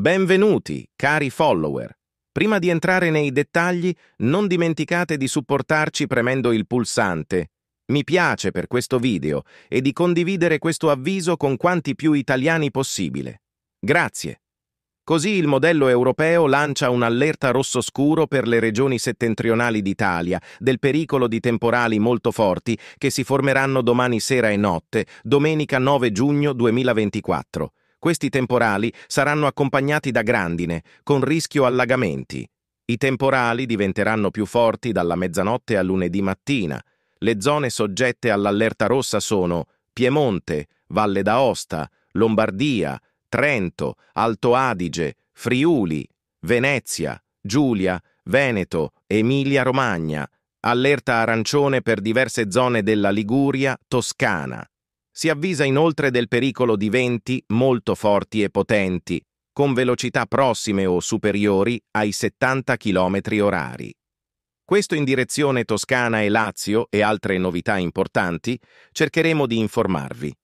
Benvenuti, cari follower. Prima di entrare nei dettagli, non dimenticate di supportarci premendo il pulsante mi piace per questo video e di condividere questo avviso con quanti più italiani possibile. Grazie. Così il modello europeo lancia un'allerta rosso scuro per le regioni settentrionali d'Italia del pericolo di temporali molto forti che si formeranno domani sera e notte, domenica 9 giugno 2024. Questi temporali saranno accompagnati da grandine, con rischio allagamenti. I temporali diventeranno più forti dalla mezzanotte a lunedì mattina. Le zone soggette all'allerta rossa sono Piemonte, Valle d'Aosta, Lombardia, Trento, Alto Adige, Friuli, Venezia, Giulia, Veneto, Emilia-Romagna, allerta arancione per diverse zone della Liguria, Toscana. Si avvisa inoltre del pericolo di venti molto forti e potenti, con velocità prossime o superiori ai 70 km orari. Questo in direzione Toscana e Lazio e altre novità importanti cercheremo di informarvi.